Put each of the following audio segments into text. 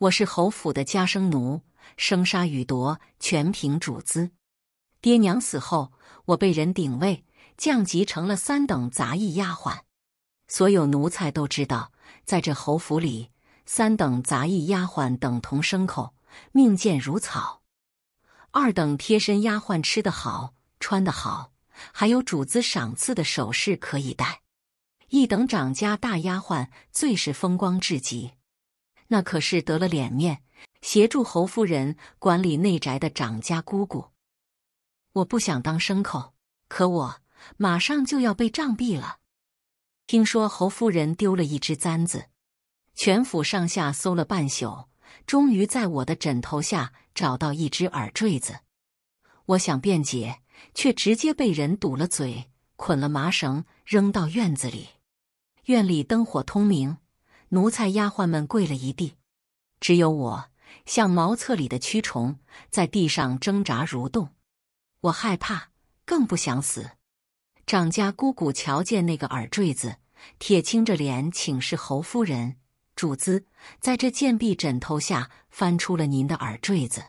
我是侯府的家生奴，生杀与夺全凭主子。爹娘死后，我被人顶位，降级成了三等杂役丫鬟。所有奴才都知道，在这侯府里，三等杂役丫鬟等同牲口，命贱如草；二等贴身丫鬟吃得好，穿得好，还有主子赏赐的首饰可以戴；一等掌家大丫鬟最是风光至极。那可是得了脸面，协助侯夫人管理内宅的掌家姑姑。我不想当牲口，可我马上就要被杖毙了。听说侯夫人丢了一只簪子，全府上下搜了半宿，终于在我的枕头下找到一只耳坠子。我想辩解，却直接被人堵了嘴，捆了麻绳，扔到院子里。院里灯火通明。奴才丫鬟们跪了一地，只有我像茅厕里的蛆虫，在地上挣扎蠕动。我害怕，更不想死。掌家姑姑瞧见那个耳坠子，铁青着脸请示侯夫人：“主子在这贱婢枕头下翻出了您的耳坠子，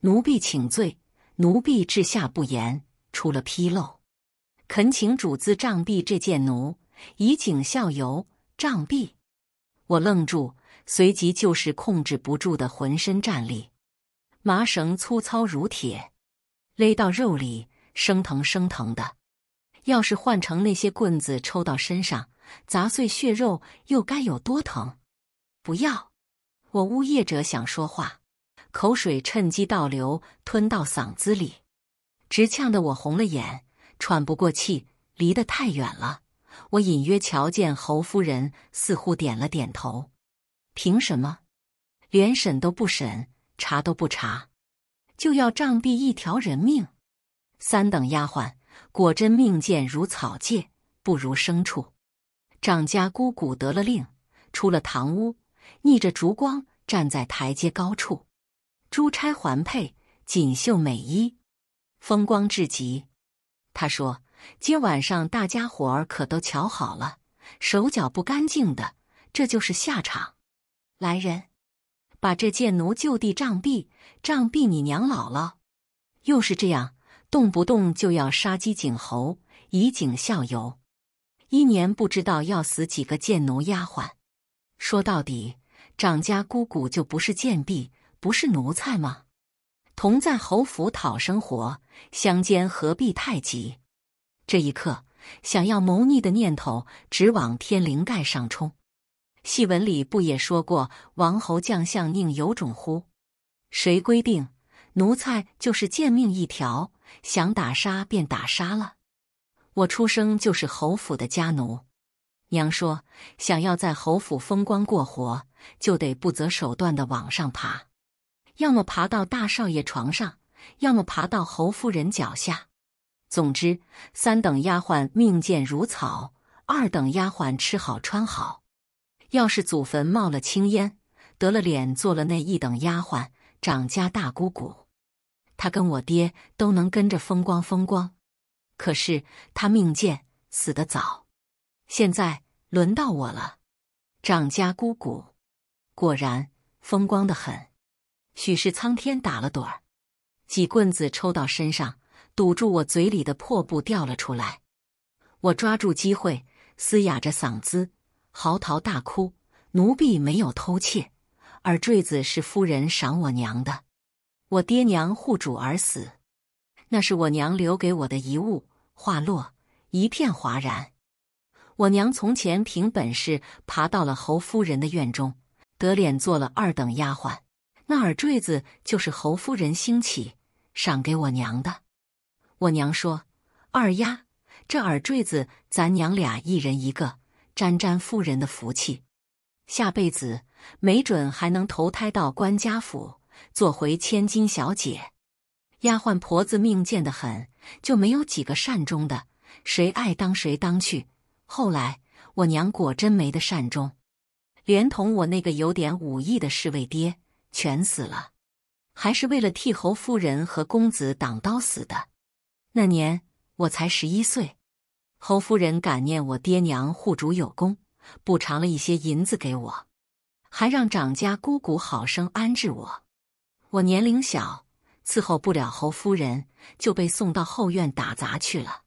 奴婢请罪，奴婢治下不严，出了纰漏，恳请主子杖毙这件奴，以儆效尤。杖毙。”我愣住，随即就是控制不住的浑身战栗。麻绳粗糙如铁，勒到肉里，生疼生疼的。要是换成那些棍子抽到身上，砸碎血肉，又该有多疼？不要！我呜咽着想说话，口水趁机倒流，吞到嗓子里，直呛得我红了眼，喘不过气，离得太远了。我隐约瞧见侯夫人似乎点了点头。凭什么？连审都不审，查都不查，就要杖毙一条人命？三等丫鬟果真命贱如草芥，不如牲畜。掌家姑姑得了令，出了堂屋，逆着烛光站在台阶高处，珠钗环佩，锦绣美衣，风光至极。他说。今晚上大家伙儿可都瞧好了，手脚不干净的，这就是下场。来人，把这贱奴就地杖毙！杖毙你娘姥姥！又是这样，动不动就要杀鸡儆猴，以儆效尤。一年不知道要死几个贱奴丫鬟。说到底，掌家姑姑就不是贱婢，不是奴才吗？同在侯府讨生活，相煎何必太急？这一刻，想要谋逆的念头直往天灵盖上冲。戏文里不也说过“王侯将相宁有种乎”？谁规定奴才就是贱命一条？想打杀便打杀了。我出生就是侯府的家奴。娘说：“想要在侯府风光过活，就得不择手段的往上爬，要么爬到大少爷床上，要么爬到侯夫人脚下。”总之，三等丫鬟命贱如草，二等丫鬟吃好穿好。要是祖坟冒了青烟，得了脸做了那一等丫鬟，掌家大姑姑，他跟我爹都能跟着风光风光。可是他命贱，死得早。现在轮到我了，掌家姑姑果然风光的很。许是苍天打了盹儿，几棍子抽到身上。堵住我嘴里的破布掉了出来，我抓住机会，嘶哑着嗓子嚎啕大哭：“奴婢没有偷窃，耳坠子是夫人赏我娘的。我爹娘护主而死，那是我娘留给我的遗物。”话落，一片哗然。我娘从前凭本事爬到了侯夫人的院中，得脸做了二等丫鬟。那耳坠子就是侯夫人兴起赏给我娘的。我娘说：“二丫，这耳坠子咱娘俩一人一个，沾沾夫人的福气。下辈子没准还能投胎到官家府，做回千金小姐。丫鬟婆子命贱得很，就没有几个善终的。谁爱当谁当去。后来我娘果真没得善终，连同我那个有点武艺的侍卫爹全死了，还是为了替侯夫人和公子挡刀死的。”那年我才十一岁，侯夫人感念我爹娘护主有功，补偿了一些银子给我，还让长家姑姑好生安置我。我年龄小，伺候不了侯夫人，就被送到后院打杂去了。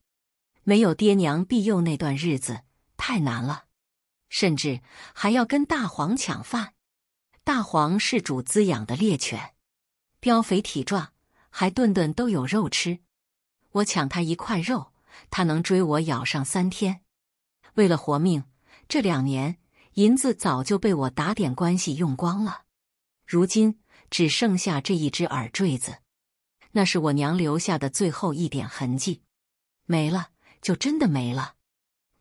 没有爹娘庇佑，那段日子太难了，甚至还要跟大黄抢饭。大黄是主滋养的猎犬，膘肥体壮，还顿顿都有肉吃。我抢他一块肉，他能追我咬上三天。为了活命，这两年银子早就被我打点关系用光了。如今只剩下这一只耳坠子，那是我娘留下的最后一点痕迹。没了，就真的没了。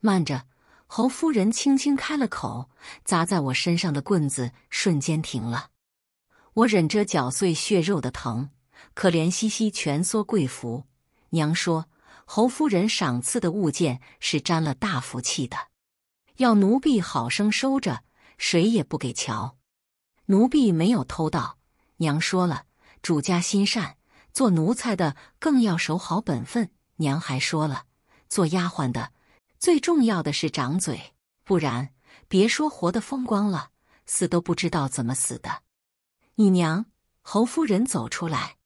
慢着，侯夫人轻轻开了口，砸在我身上的棍子瞬间停了。我忍着绞碎血肉的疼，可怜兮兮蜷缩跪伏。娘说：“侯夫人赏赐的物件是沾了大福气的，要奴婢好生收着，谁也不给瞧。奴婢没有偷盗。娘说了，主家心善，做奴才的更要守好本分。娘还说了，做丫鬟的最重要的是长嘴，不然别说活的风光了，死都不知道怎么死的。”你娘，侯夫人走出来，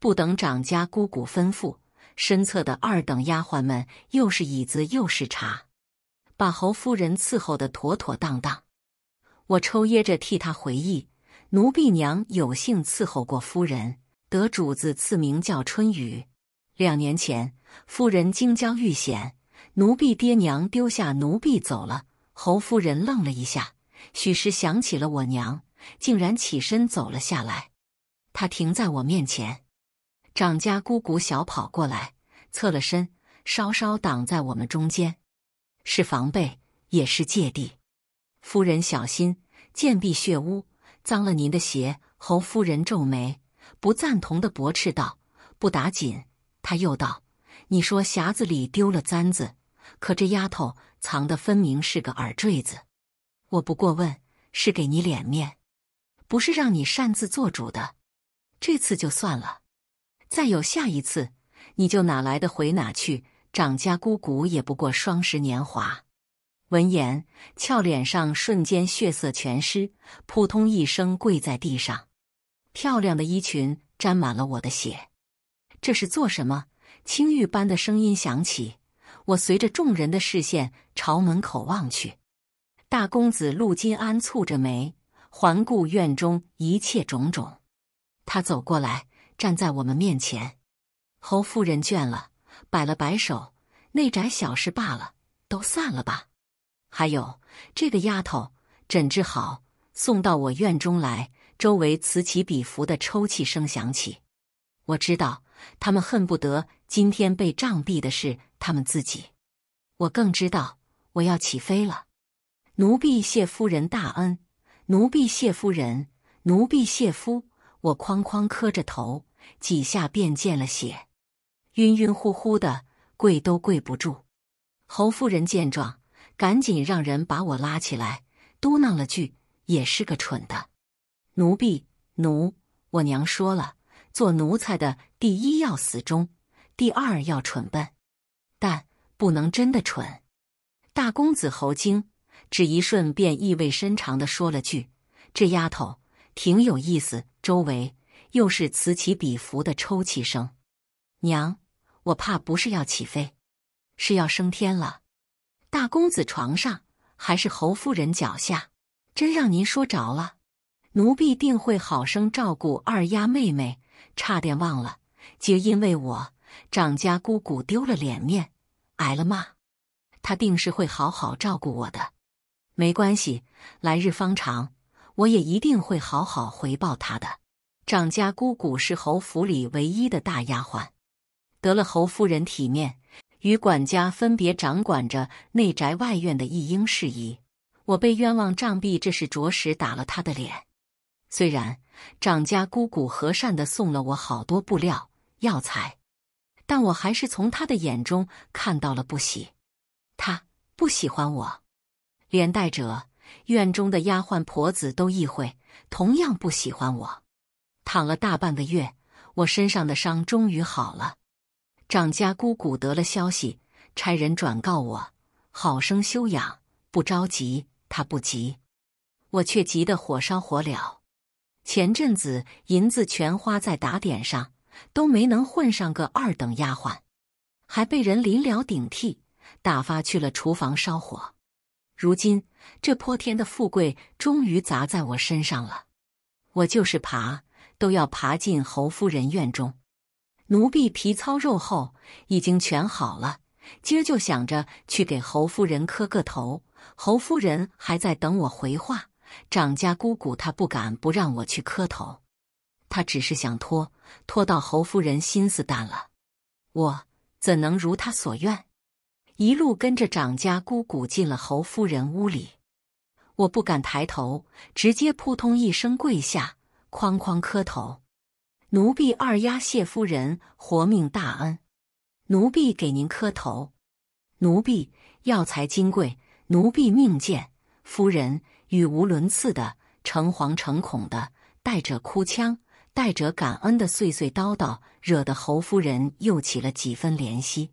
不等掌家姑姑吩咐。身侧的二等丫鬟们又是椅子又是茶，把侯夫人伺候的妥妥当当。我抽噎着替她回忆：奴婢娘有幸伺候过夫人，得主子赐名叫春雨。两年前，夫人京郊遇险，奴婢爹娘丢下奴婢走了。侯夫人愣了一下，许是想起了我娘，竟然起身走了下来。她停在我面前。掌家姑姑小跑过来，侧了身，稍稍挡在我们中间，是防备，也是芥蒂。夫人小心，贱壁血污，脏了您的鞋。侯夫人皱眉，不赞同的驳斥道：“不打紧。”他又道：“你说匣子里丢了簪子，可这丫头藏的分明是个耳坠子。我不过问，是给你脸面，不是让你擅自做主的。这次就算了。”再有下一次，你就哪来的回哪去。长家姑姑也不过双十年华。闻言，俏脸上瞬间血色全失，扑通一声跪在地上，漂亮的衣裙沾满了我的血。这是做什么？青玉般的声音响起。我随着众人的视线朝门口望去，大公子陆金安蹙着眉，环顾院中一切种种。他走过来。站在我们面前，侯夫人倦了，摆了摆手：“内宅小事罢了，都散了吧。”还有这个丫头，诊治好，送到我院中来。周围此起彼伏的抽泣声响起，我知道他们恨不得今天被杖毙的是他们自己。我更知道我要起飞了。奴婢谢夫人大恩，奴婢谢夫人，奴婢谢夫。我哐哐磕着头，几下便见了血，晕晕乎乎的，跪都跪不住。侯夫人见状，赶紧让人把我拉起来，嘟囔了句：“也是个蠢的奴婢奴，我娘说了，做奴才的第一要死忠，第二要蠢笨，但不能真的蠢。”大公子侯京只一瞬，便意味深长的说了句：“这丫头。”挺有意思，周围又是此起彼伏的抽泣声。娘，我怕不是要起飞，是要升天了。大公子床上，还是侯夫人脚下？真让您说着了，奴婢定会好生照顾二丫妹妹。差点忘了，皆因为我长家姑姑丢了脸面，挨了骂，她定是会好好照顾我的。没关系，来日方长。我也一定会好好回报他的。长家姑姑是侯府里唯一的大丫鬟，得了侯夫人体面，与管家分别掌管着内宅外院的一应事宜。我被冤枉杖毙，这是着实打了他的脸。虽然长家姑姑和善的送了我好多布料、药材，但我还是从他的眼中看到了不喜，他不喜欢我，连带者。院中的丫鬟婆子都意会，同样不喜欢我。躺了大半个月，我身上的伤终于好了。长家姑姑得了消息，差人转告我，好生休养，不着急。他不急，我却急得火烧火燎。前阵子银子全花在打点上，都没能混上个二等丫鬟，还被人临了顶替，打发去了厨房烧火。如今这泼天的富贵终于砸在我身上了，我就是爬都要爬进侯夫人院中。奴婢皮糙肉厚，已经全好了，今儿就想着去给侯夫人磕个头。侯夫人还在等我回话，掌家姑姑她不敢不让我去磕头，她只是想拖拖到侯夫人心思淡了，我怎能如她所愿？一路跟着掌家姑姑进了侯夫人屋里，我不敢抬头，直接扑通一声跪下，哐哐磕头。奴婢二丫谢夫人活命大恩，奴婢给您磕头。奴婢药材金贵，奴婢命贱。夫人语无伦次的，诚惶诚恐的，带着哭腔，带着感恩的碎碎叨叨，惹得侯夫人又起了几分怜惜。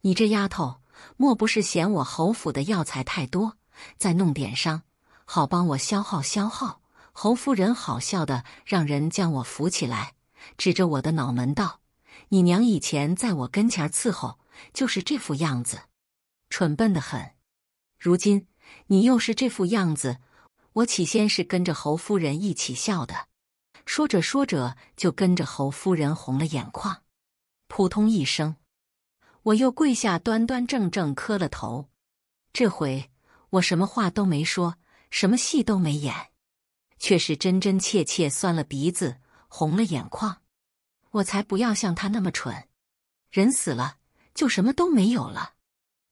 你这丫头。莫不是嫌我侯府的药材太多，再弄点伤，好帮我消耗消耗？侯夫人好笑的，让人将我扶起来，指着我的脑门道：“你娘以前在我跟前伺候，就是这副样子，蠢笨的很。如今你又是这副样子，我起先是跟着侯夫人一起笑的，说着说着就跟着侯夫人红了眼眶，扑通一声。”我又跪下，端端正正磕了头。这回我什么话都没说，什么戏都没演，却是真真切切酸了鼻子，红了眼眶。我才不要像他那么蠢，人死了就什么都没有了。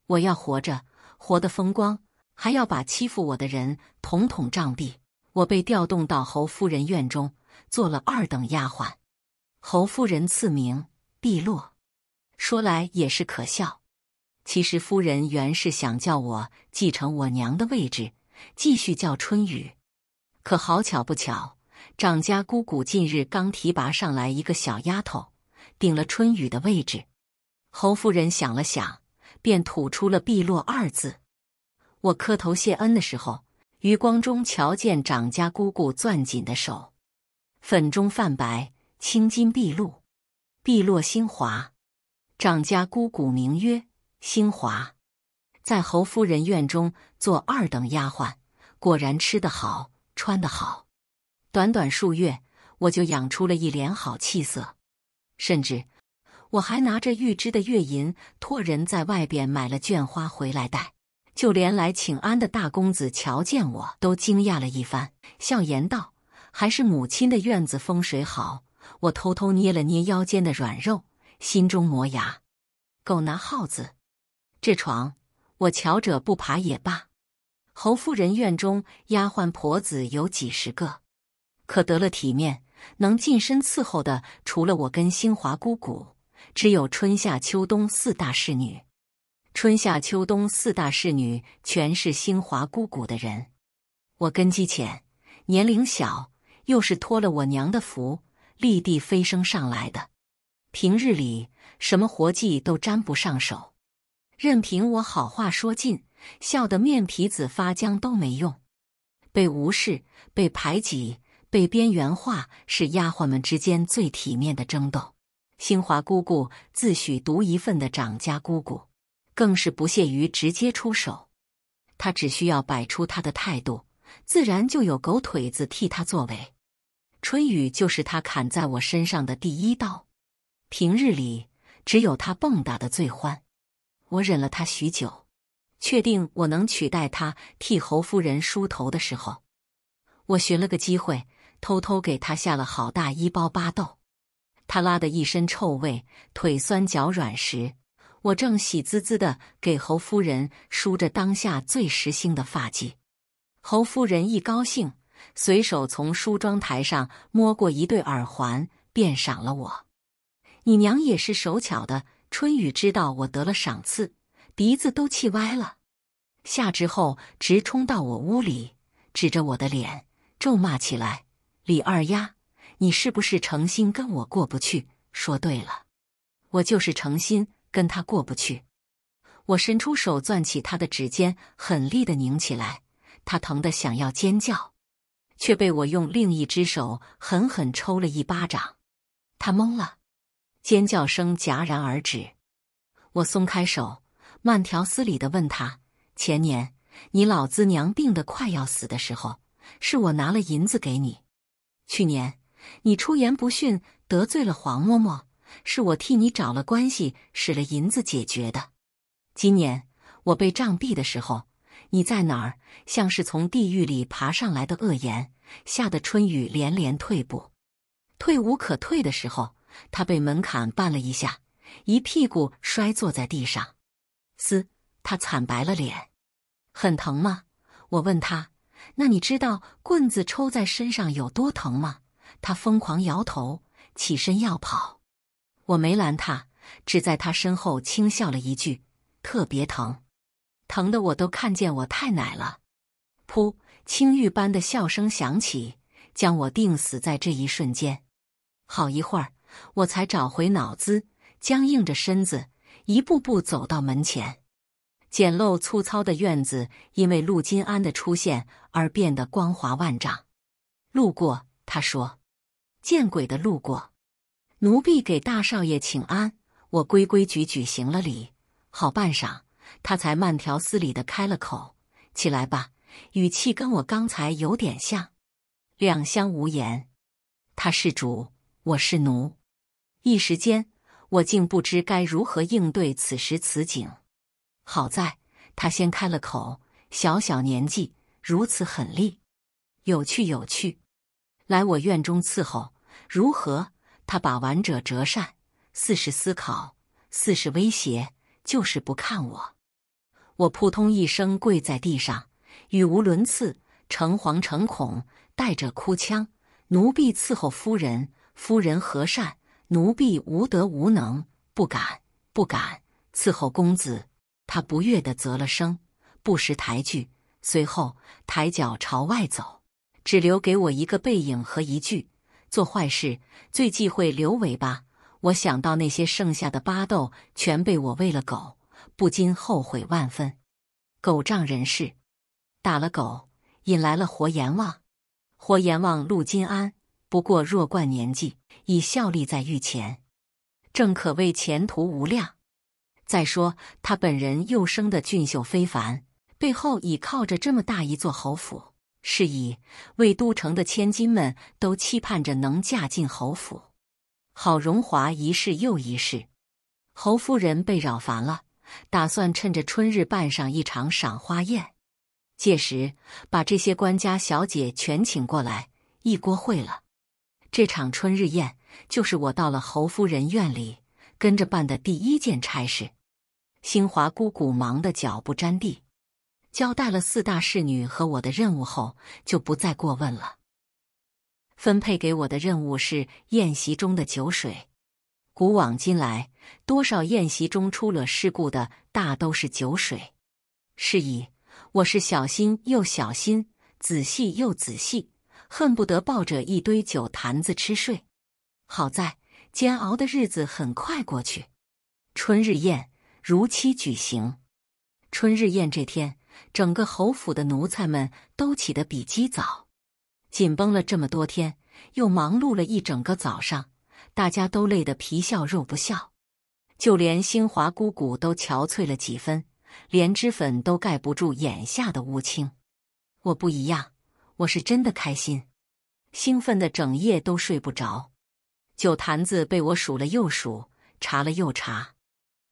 我要活着，活得风光，还要把欺负我的人统统杖毙。我被调动到侯夫人院中，做了二等丫鬟，侯夫人赐名碧落。说来也是可笑，其实夫人原是想叫我继承我娘的位置，继续叫春雨。可好巧不巧，长家姑姑近日刚提拔上来一个小丫头，顶了春雨的位置。侯夫人想了想，便吐出了“碧落”二字。我磕头谢恩的时候，余光中瞧见长家姑姑攥紧的手，粉中泛白，青筋毕露，碧落新华。长家姑姑名曰兴华，在侯夫人院中做二等丫鬟，果然吃得好，穿得好。短短数月，我就养出了一脸好气色，甚至我还拿着预支的月银，托人在外边买了绢花回来戴。就连来请安的大公子瞧见我都惊讶了一番，笑言道：“还是母亲的院子风水好。”我偷偷捏了捏腰间的软肉。心中磨牙，狗拿耗子。这床我瞧着不爬也罢。侯夫人院中丫鬟婆子有几十个，可得了体面能近身伺候的，除了我跟兴华姑姑，只有春夏秋冬四大侍女。春夏秋冬四大侍女全是兴华姑姑的人。我根基浅，年龄小，又是托了我娘的福，立地飞升上来的。平日里什么活计都沾不上手，任凭我好话说尽，笑得面皮子发僵都没用。被无视、被排挤、被边缘化，是丫鬟们之间最体面的争斗。兴华姑姑自诩独一份的掌家姑姑，更是不屑于直接出手。她只需要摆出她的态度，自然就有狗腿子替她作为。春雨就是她砍在我身上的第一刀。平日里只有他蹦跶的最欢，我忍了他许久，确定我能取代他替侯夫人梳头的时候，我寻了个机会，偷偷给他下了好大一包巴豆。他拉得一身臭味，腿酸脚软时，我正喜滋滋的给侯夫人梳着当下最时兴的发髻。侯夫人一高兴，随手从梳妆台上摸过一对耳环，便赏了我。你娘也是手巧的。春雨知道我得了赏赐，鼻子都气歪了。下之后，直冲到我屋里，指着我的脸咒骂起来：“李二丫，你是不是诚心跟我过不去？”说对了，我就是诚心跟他过不去。我伸出手攥起他的指尖，狠厉的拧起来。他疼得想要尖叫，却被我用另一只手狠狠抽了一巴掌。他懵了。尖叫声戛然而止，我松开手，慢条斯理地问他：“前年你老子娘病得快要死的时候，是我拿了银子给你；去年你出言不逊得罪了黄嬷嬷，是我替你找了关系使了银子解决的；今年我被杖毙的时候，你在哪儿？像是从地狱里爬上来的恶言，吓得春雨连连退步，退无可退的时候。”他被门槛绊了一下，一屁股摔坐在地上。嘶，他惨白了脸，很疼吗？我问他。那你知道棍子抽在身上有多疼吗？他疯狂摇头，起身要跑。我没拦他，只在他身后轻笑了一句：“特别疼，疼的我都看见我太奶了。”噗，青玉般的笑声响起，将我定死在这一瞬间。好一会儿。我才找回脑子，僵硬着身子，一步步走到门前。简陋粗糙的院子，因为陆金安的出现而变得光华万丈。路过，他说：“见鬼的路过！”奴婢给大少爷请安。我规规矩矩行了礼，好半晌，他才慢条斯理的开了口：“起来吧。”语气跟我刚才有点像。两相无言。他是主，我是奴。一时间，我竟不知该如何应对此时此景。好在他先开了口，小小年纪如此狠厉，有趣有趣。来我院中伺候如何？他把玩着折扇，似是思考，似是威胁，就是不看我。我扑通一声跪在地上，语无伦次，诚惶诚恐，带着哭腔：“奴婢伺候夫人，夫人和善。”奴婢无德无能，不敢不敢伺候公子。他不悦地啧了声，不识抬举。随后抬脚朝外走，只留给我一个背影和一句：“做坏事最忌讳留尾巴。”我想到那些剩下的巴豆全被我喂了狗，不禁后悔万分。狗仗人势，打了狗，引来了活阎王。活阎王陆金安不过弱冠年纪。已效力在御前，正可谓前途无量。再说他本人又生的俊秀非凡，背后倚靠着这么大一座侯府，是以魏都城的千金们都期盼着能嫁进侯府，好荣华一世又一世。侯夫人被扰烦了，打算趁着春日办上一场赏花宴，届时把这些官家小姐全请过来，一锅烩了。这场春日宴，就是我到了侯夫人院里跟着办的第一件差事。兴华姑姑忙得脚不沾地，交代了四大侍女和我的任务后，就不再过问了。分配给我的任务是宴席中的酒水。古往今来，多少宴席中出了事故的，大都是酒水。是以，我是小心又小心，仔细又仔细。恨不得抱着一堆酒坛子吃睡，好在煎熬的日子很快过去。春日宴如期举行。春日宴这天，整个侯府的奴才们都起得比鸡早，紧绷了这么多天，又忙碌了一整个早上，大家都累得皮笑肉不笑。就连兴华姑姑都憔悴了几分，连脂粉都盖不住眼下的乌青。我不一样。我是真的开心，兴奋的整夜都睡不着。酒坛子被我数了又数，查了又查，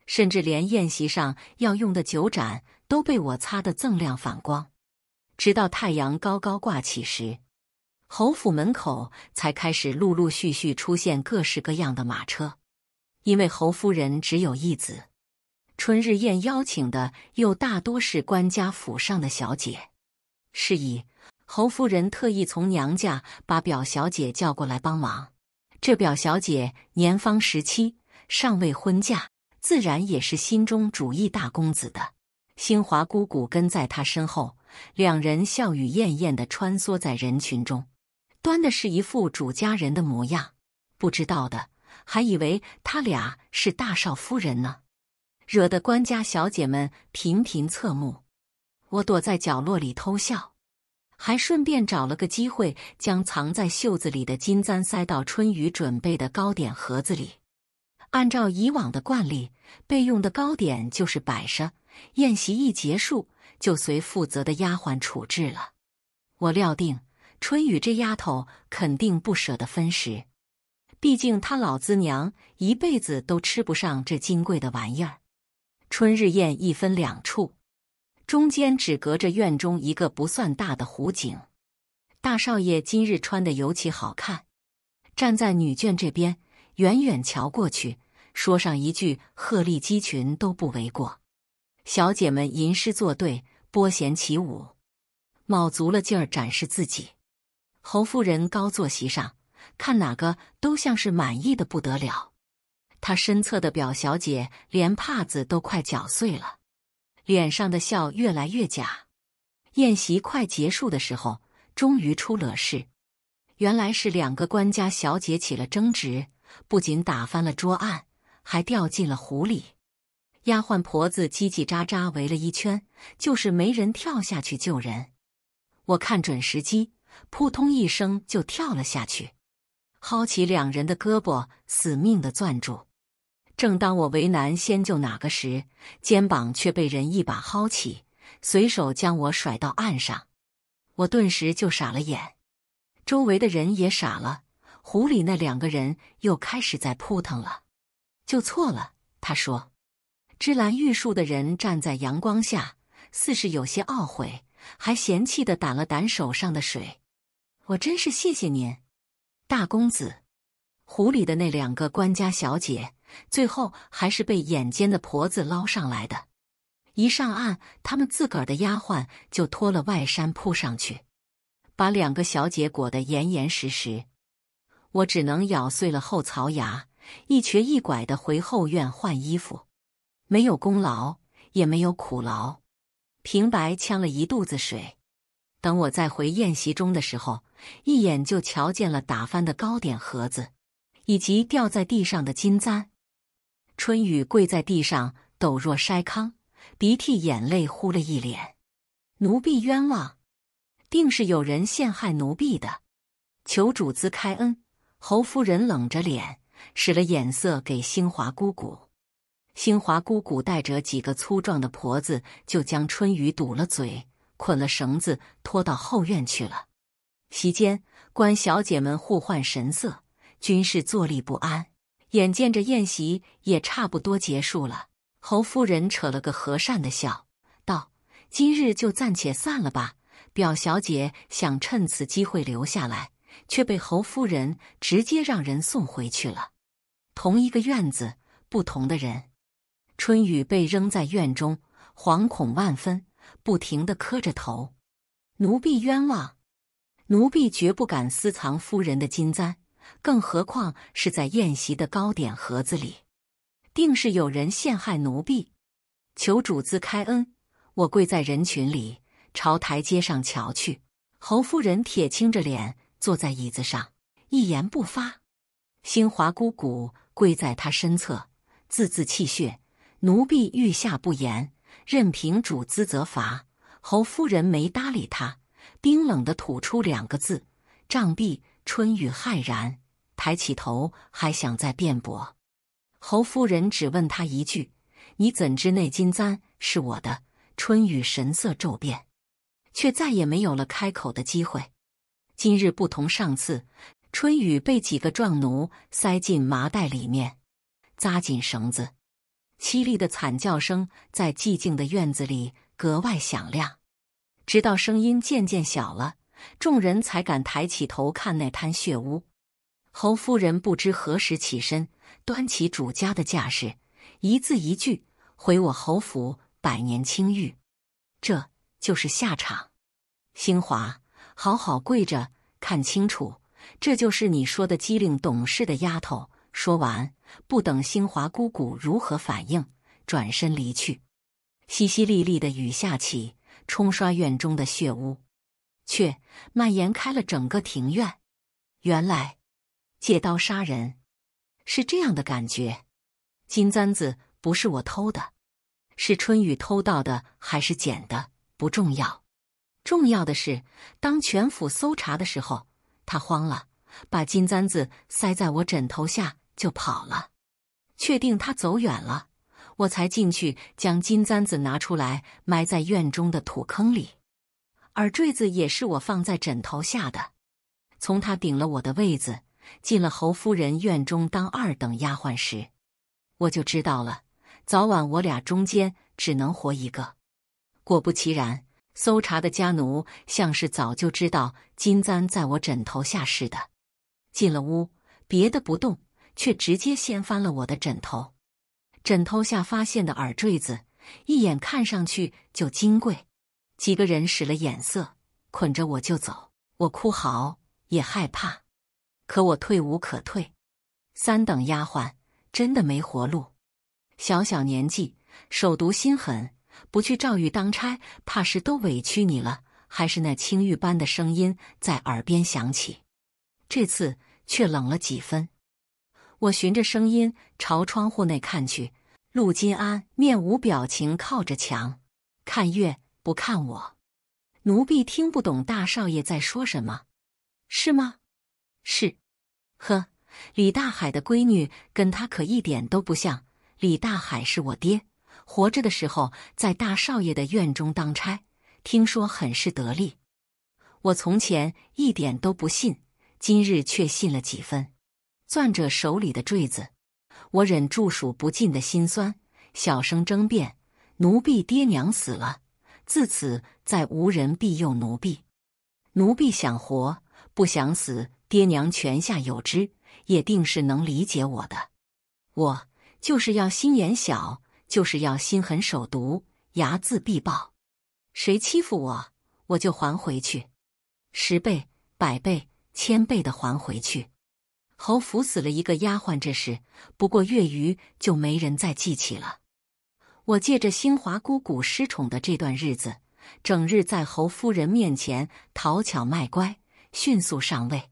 甚至连宴席上要用的酒盏都被我擦得锃亮反光。直到太阳高高挂起时，侯府门口才开始陆陆续续出现各式各样的马车。因为侯夫人只有一子，春日宴邀请的又大多是官家府上的小姐，是以。侯夫人特意从娘家把表小姐叫过来帮忙。这表小姐年方十七，尚未婚嫁，自然也是心中主意大公子的。兴华姑姑跟在她身后，两人笑语晏晏的穿梭在人群中，端的是一副主家人的模样。不知道的还以为他俩是大少夫人呢，惹得官家小姐们频频侧目。我躲在角落里偷笑。还顺便找了个机会，将藏在袖子里的金簪塞到春雨准备的糕点盒子里。按照以往的惯例，备用的糕点就是摆设，宴席一结束就随负责的丫鬟处置了。我料定春雨这丫头肯定不舍得分食，毕竟她老子娘一辈子都吃不上这金贵的玩意儿。春日宴一分两处。中间只隔着院中一个不算大的湖景，大少爷今日穿的尤其好看，站在女眷这边远远瞧过去，说上一句“鹤立鸡群”都不为过。小姐们吟诗作对，拨弦起舞，卯足了劲儿展示自己。侯夫人高坐席上，看哪个都像是满意的不得了。她身侧的表小姐连帕子都快绞碎了。脸上的笑越来越假。宴席快结束的时候，终于出了事。原来是两个官家小姐起了争执，不仅打翻了桌案，还掉进了湖里。丫鬟婆子叽叽喳喳围了一圈，就是没人跳下去救人。我看准时机，扑通一声就跳了下去，薅起两人的胳膊，死命的攥住。正当我为难先救哪个时，肩膀却被人一把薅起，随手将我甩到岸上。我顿时就傻了眼，周围的人也傻了。湖里那两个人又开始在扑腾了。救错了，他说。芝兰玉树的人站在阳光下，似是有些懊悔，还嫌弃的掸了掸手上的水。我真是谢谢您，大公子。湖里的那两个官家小姐。最后还是被眼尖的婆子捞上来的。一上岸，他们自个儿的丫鬟就脱了外衫扑上去，把两个小姐裹得严严实实。我只能咬碎了后槽牙，一瘸一拐的回后院换衣服。没有功劳也没有苦劳，平白呛了一肚子水。等我再回宴席中的时候，一眼就瞧见了打翻的糕点盒子，以及掉在地上的金簪。春雨跪在地上，抖若筛糠，鼻涕眼泪糊了一脸。奴婢冤枉，定是有人陷害奴婢的，求主子开恩。侯夫人冷着脸，使了眼色给兴华姑姑。兴华姑姑带着几个粗壮的婆子，就将春雨堵了嘴，捆了绳子，拖到后院去了。席间，官小姐们互换神色，均是坐立不安。眼见着宴席也差不多结束了，侯夫人扯了个和善的笑，道：“今日就暂且散了吧。”表小姐想趁此机会留下来，却被侯夫人直接让人送回去了。同一个院子，不同的人。春雨被扔在院中，惶恐万分，不停的磕着头：“奴婢冤枉，奴婢绝不敢私藏夫人的金簪。”更何况是在宴席的糕点盒子里，定是有人陷害奴婢。求主子开恩！我跪在人群里，朝台阶上瞧去。侯夫人铁青着脸坐在椅子上，一言不发。新华姑姑跪在她身侧，字字泣血。奴婢欲下不言，任凭主子责罚。侯夫人没搭理她，冰冷地吐出两个字：“杖毙。”春雨骇然抬起头，还想再辩驳。侯夫人只问他一句：“你怎知那金簪是我的？”春雨神色骤变，却再也没有了开口的机会。今日不同上次，春雨被几个壮奴塞进麻袋里面，扎紧绳子，凄厉的惨叫声在寂静的院子里格外响亮，直到声音渐渐小了。众人才敢抬起头看那滩血污。侯夫人不知何时起身，端起主家的架势，一字一句：“回我侯府百年清誉，这就是下场。”兴华，好好跪着，看清楚，这就是你说的机灵懂事的丫头。说完，不等兴华姑姑如何反应，转身离去。淅淅沥沥的雨下起，冲刷院中的血污。却蔓延开了整个庭院。原来，借刀杀人是这样的感觉。金簪子不是我偷的，是春雨偷到的，还是捡的不重要。重要的是，当全府搜查的时候，他慌了，把金簪子塞在我枕头下就跑了。确定他走远了，我才进去将金簪子拿出来，埋在院中的土坑里。耳坠子也是我放在枕头下的。从他顶了我的位子，进了侯夫人院中当二等丫鬟时，我就知道了，早晚我俩中间只能活一个。果不其然，搜查的家奴像是早就知道金簪在我枕头下似的，进了屋，别的不动，却直接掀翻了我的枕头。枕头下发现的耳坠子，一眼看上去就金贵。几个人使了眼色，捆着我就走。我哭嚎也害怕，可我退无可退。三等丫鬟真的没活路。小小年纪，手毒心狠，不去赵玉当差，怕是都委屈你了。还是那青玉般的声音在耳边响起，这次却冷了几分。我循着声音朝窗户内看去，陆金安面无表情靠着墙看月。不看我，奴婢听不懂大少爷在说什么，是吗？是，呵，李大海的闺女跟他可一点都不像。李大海是我爹，活着的时候在大少爷的院中当差，听说很是得力。我从前一点都不信，今日却信了几分。攥着手里的坠子，我忍住数不尽的心酸，小声争辩：“奴婢爹娘死了。”自此再无人庇佑奴婢，奴婢想活不想死，爹娘泉下有知也定是能理解我的。我就是要心眼小，就是要心狠手毒，睚眦必报。谁欺负我，我就还回去，十倍、百倍、千倍的还回去。侯府死了一个丫鬟，这事不过月余就没人再记起了。我借着兴华姑姑失宠的这段日子，整日在侯夫人面前讨巧卖乖，迅速上位。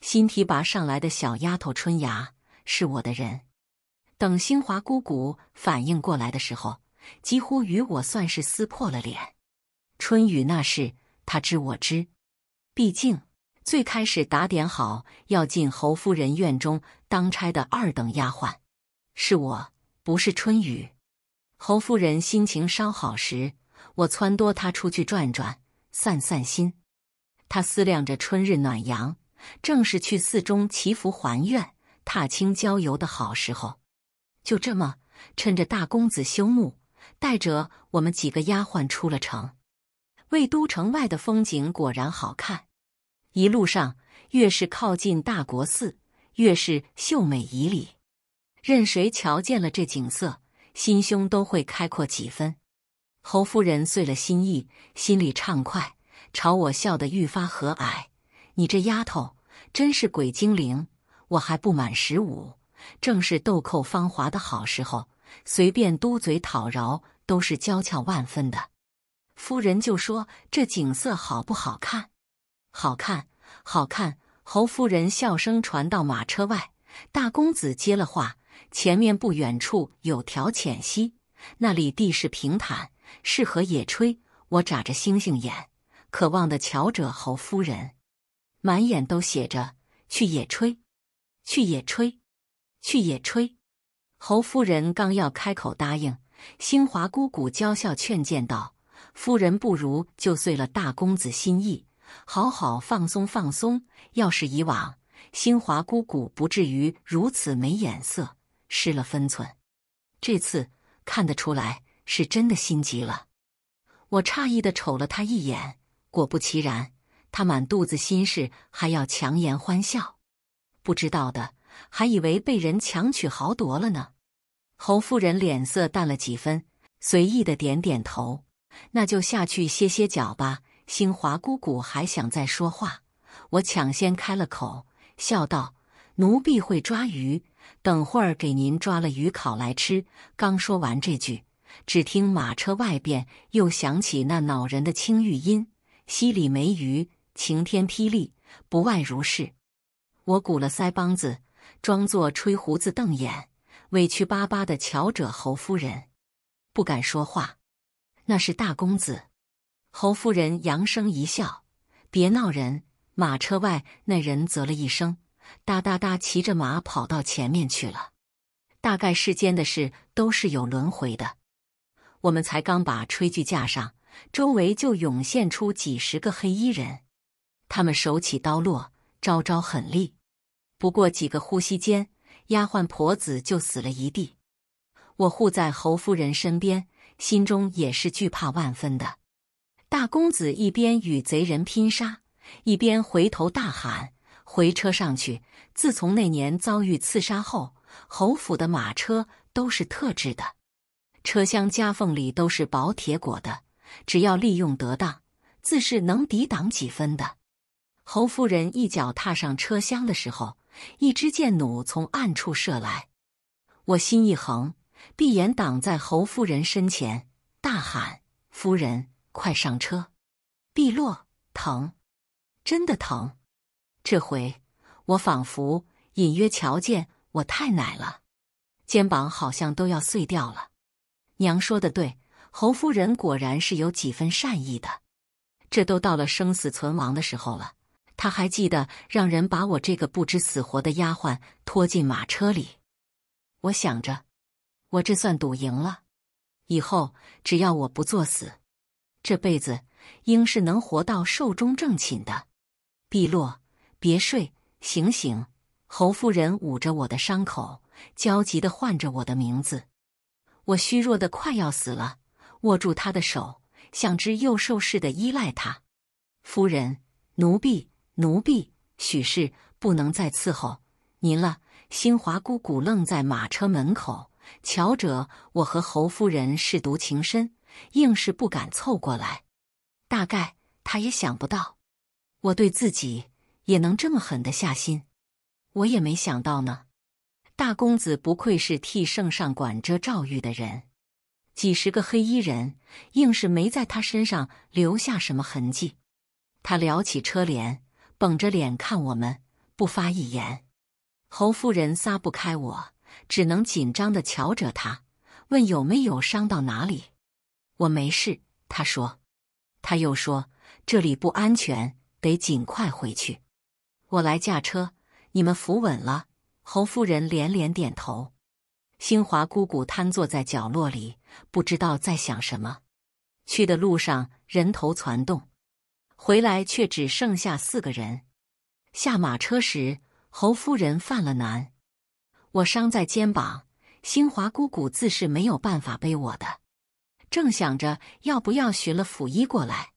新提拔上来的小丫头春芽是我的人。等兴华姑姑反应过来的时候，几乎与我算是撕破了脸。春雨那事，她知我知，毕竟最开始打点好要进侯夫人院中当差的二等丫鬟，是我，不是春雨。侯夫人心情稍好时，我撺掇他出去转转、散散心。他思量着春日暖阳，正是去寺中祈福还愿、踏青郊游的好时候。就这么趁着大公子休沐，带着我们几个丫鬟出了城。魏都城外的风景果然好看，一路上越是靠近大国寺，越是秀美旖旎。任谁瞧见了这景色。心胸都会开阔几分。侯夫人遂了心意，心里畅快，朝我笑得愈发和蔼。你这丫头真是鬼精灵！我还不满十五，正是豆蔻芳华的好时候，随便嘟嘴讨饶都是娇俏万分的。夫人就说：“这景色好不好看？好看，好看。”侯夫人笑声传到马车外，大公子接了话。前面不远处有条浅溪，那里地势平坦，适合野炊。我眨着星星眼，渴望的瞧着侯夫人，满眼都写着“去野炊，去野炊，去野炊”。侯夫人刚要开口答应，兴华姑姑娇笑劝谏道：“夫人，不如就遂了大公子心意，好好放松放松。要是以往，兴华姑姑不至于如此没眼色。”失了分寸，这次看得出来是真的心急了。我诧异的瞅了他一眼，果不其然，他满肚子心事还要强颜欢笑，不知道的还以为被人强取豪夺了呢。侯夫人脸色淡了几分，随意的点点头：“那就下去歇歇脚吧。”兴华姑姑还想再说话，我抢先开了口，笑道：“奴婢会抓鱼。”等会儿给您抓了鱼烤来吃。刚说完这句，只听马车外边又响起那恼人的青玉音：“溪里没鱼，晴天霹雳，不外如是。”我鼓了腮帮子，装作吹胡子瞪眼，委屈巴巴的瞧着侯夫人，不敢说话。那是大公子。侯夫人扬声一笑：“别闹人。”马车外那人啧了一声。哒哒哒！骑着马跑到前面去了。大概世间的事都是有轮回的。我们才刚把炊具架上，周围就涌现出几十个黑衣人。他们手起刀落，招招狠厉。不过几个呼吸间，丫鬟婆子就死了一地。我护在侯夫人身边，心中也是惧怕万分的。大公子一边与贼人拼杀，一边回头大喊。回车上去。自从那年遭遇刺杀后，侯府的马车都是特制的，车厢夹缝里都是薄铁裹的，只要利用得当，自是能抵挡几分的。侯夫人一脚踏上车厢的时候，一支箭弩从暗处射来，我心一横，闭眼挡在侯夫人身前，大喊：“夫人，快上车！”碧落，疼，真的疼。这回，我仿佛隐约瞧见我太奶了，肩膀好像都要碎掉了。娘说的对，侯夫人果然是有几分善意的。这都到了生死存亡的时候了，她还记得让人把我这个不知死活的丫鬟拖进马车里。我想着，我这算赌赢了。以后只要我不作死，这辈子应是能活到寿终正寝的。碧落。别睡，醒醒！侯夫人捂着我的伤口，焦急的唤着我的名字。我虚弱的快要死了，握住她的手，像只幼兽似的依赖她。夫人，奴婢，奴婢许氏不能再伺候您了。新华姑姑愣在马车门口，瞧着我和侯夫人舐犊情深，硬是不敢凑过来。大概她也想不到，我对自己。也能这么狠的下心，我也没想到呢。大公子不愧是替圣上管着赵玉的人，几十个黑衣人硬是没在他身上留下什么痕迹。他撩起车帘，绷着脸看我们，不发一言。侯夫人撒不开我，只能紧张的瞧着他，问有没有伤到哪里。我没事，他说。他又说这里不安全，得尽快回去。我来驾车，你们扶稳了。侯夫人连连点头。兴华姑姑瘫坐在角落里，不知道在想什么。去的路上人头攒动，回来却只剩下四个人。下马车时，侯夫人犯了难：我伤在肩膀，兴华姑姑自是没有办法背我的。正想着要不要寻了府医过来，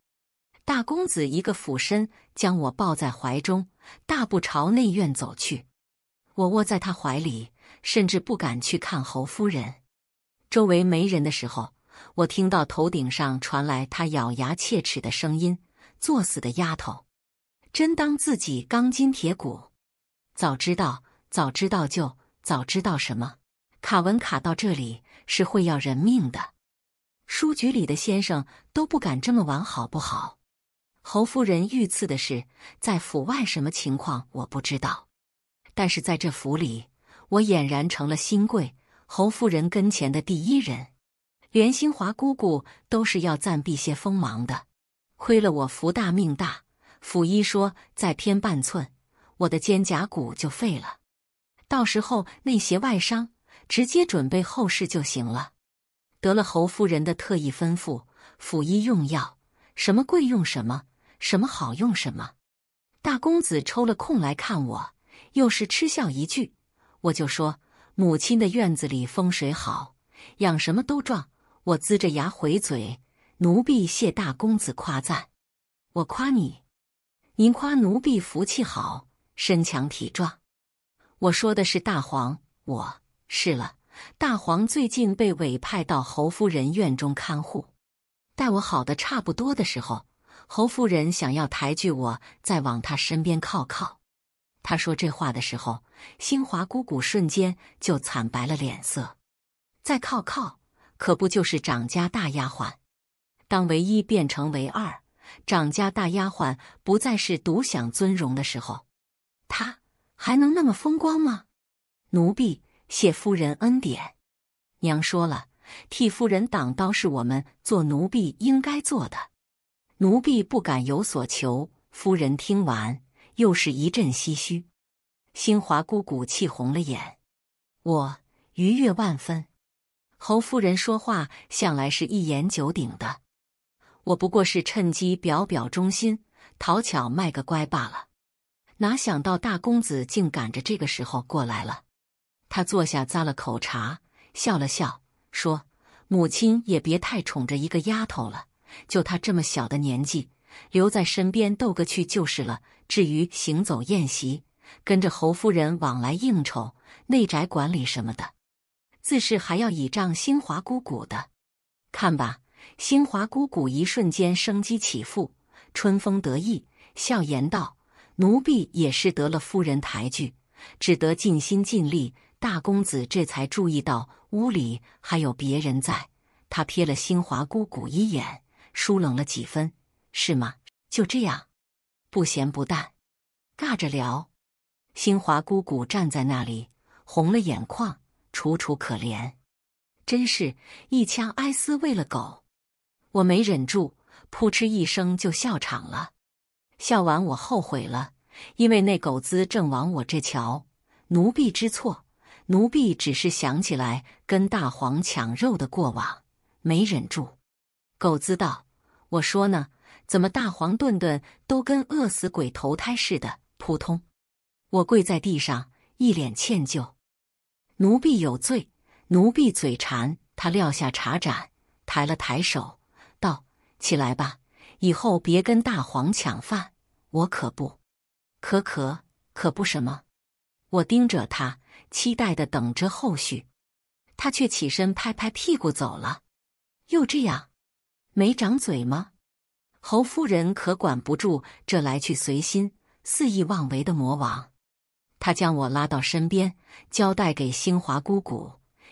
大公子一个俯身。将我抱在怀中，大步朝内院走去。我窝在他怀里，甚至不敢去看侯夫人。周围没人的时候，我听到头顶上传来他咬牙切齿的声音：“作死的丫头，真当自己钢筋铁骨？早知道，早知道就早知道什么？卡文卡到这里是会要人命的。书局里的先生都不敢这么玩，好不好？”侯夫人遇刺的事，在府外什么情况我不知道，但是在这府里，我俨然成了新贵，侯夫人跟前的第一人，连兴华姑姑都是要暂避些锋芒的。亏了我福大命大，府医说再偏半寸，我的肩胛骨就废了，到时候内邪外伤，直接准备后事就行了。得了侯夫人的特意吩咐，府医用药，什么贵用什么。什么好用什么，大公子抽了空来看我，又是嗤笑一句。我就说母亲的院子里风水好，养什么都壮。我龇着牙回嘴：“奴婢谢大公子夸赞。”我夸你，您夸奴婢福气好，身强体壮。我说的是大黄，我是了。大黄最近被委派到侯夫人院中看护，待我好的差不多的时候。侯夫人想要抬举我，再往她身边靠靠。她说这话的时候，新华姑姑瞬间就惨白了脸色。再靠靠，可不就是掌家大丫鬟？当唯一变成唯二，掌家大丫鬟不再是独享尊荣的时候，她还能那么风光吗？奴婢谢夫人恩典。娘说了，替夫人挡刀是我们做奴婢应该做的。奴婢不敢有所求。夫人听完，又是一阵唏嘘。新华姑姑气红了眼，我愉悦万分。侯夫人说话向来是一言九鼎的，我不过是趁机表表忠心，讨巧卖个乖罢了。哪想到大公子竟赶着这个时候过来了。他坐下，咂了口茶，笑了笑，说：“母亲也别太宠着一个丫头了。”就他这么小的年纪，留在身边逗个趣就是了。至于行走宴席，跟着侯夫人往来应酬，内宅管理什么的，自是还要倚仗新华姑姑的。看吧，新华姑姑一瞬间生机起伏，春风得意，笑言道：“奴婢也是得了夫人抬举，只得尽心尽力。”大公子这才注意到屋里还有别人在，他瞥了新华姑姑一眼。疏冷了几分，是吗？就这样，不咸不淡，尬着聊。兴华姑姑站在那里，红了眼眶，楚楚可怜，真是一腔哀思喂了狗。我没忍住，扑哧一声就笑场了。笑完我后悔了，因为那狗子正往我这瞧。奴婢知错，奴婢只是想起来跟大黄抢肉的过往，没忍住。狗子道：“我说呢，怎么大黄顿顿都跟饿死鬼投胎似的？”扑通，我跪在地上，一脸歉疚：“奴婢有罪，奴婢嘴馋。”他撂下茶盏，抬了抬手，道：“起来吧，以后别跟大黄抢饭，我可不，可可可不什么。”我盯着他，期待的等着后续，他却起身拍拍屁股走了。又这样。没长嘴吗？侯夫人可管不住这来去随心、肆意妄为的魔王。他将我拉到身边，交代给兴华姑姑：“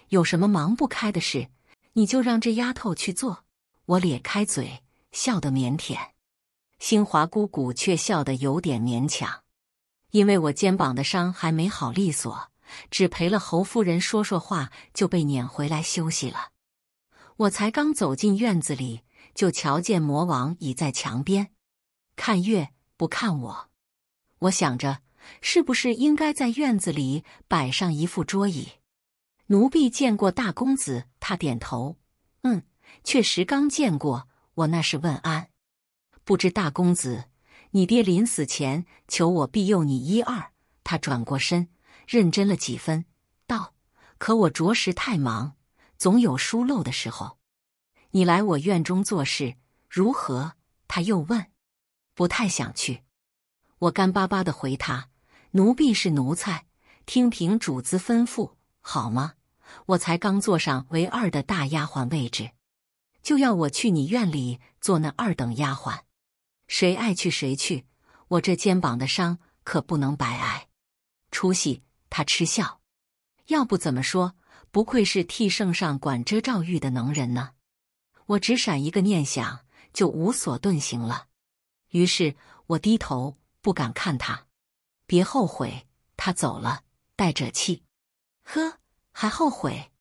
有什么忙不开的事，你就让这丫头去做。”我咧开嘴笑得腼腆，兴华姑姑却笑得有点勉强，因为我肩膀的伤还没好利索，只陪了侯夫人说说话就被撵回来休息了。我才刚走进院子里。就瞧见魔王倚在墙边，看月不看我。我想着，是不是应该在院子里摆上一副桌椅？奴婢见过大公子，他点头，嗯，确实刚见过我，那是问安。不知大公子，你爹临死前求我庇佑你一二。他转过身，认真了几分，道：“可我着实太忙，总有疏漏的时候。”你来我院中做事如何？他又问。不太想去，我干巴巴的回他：“奴婢是奴才，听凭主子吩咐，好吗？”我才刚坐上唯二的大丫鬟位置，就要我去你院里做那二等丫鬟，谁爱去谁去。我这肩膀的伤可不能白挨。出息！他嗤笑。要不怎么说，不愧是替圣上管遮罩玉的能人呢。我只闪一个念想，就无所遁形了。于是我低头不敢看他，别后悔，他走了带着气。呵，还后悔？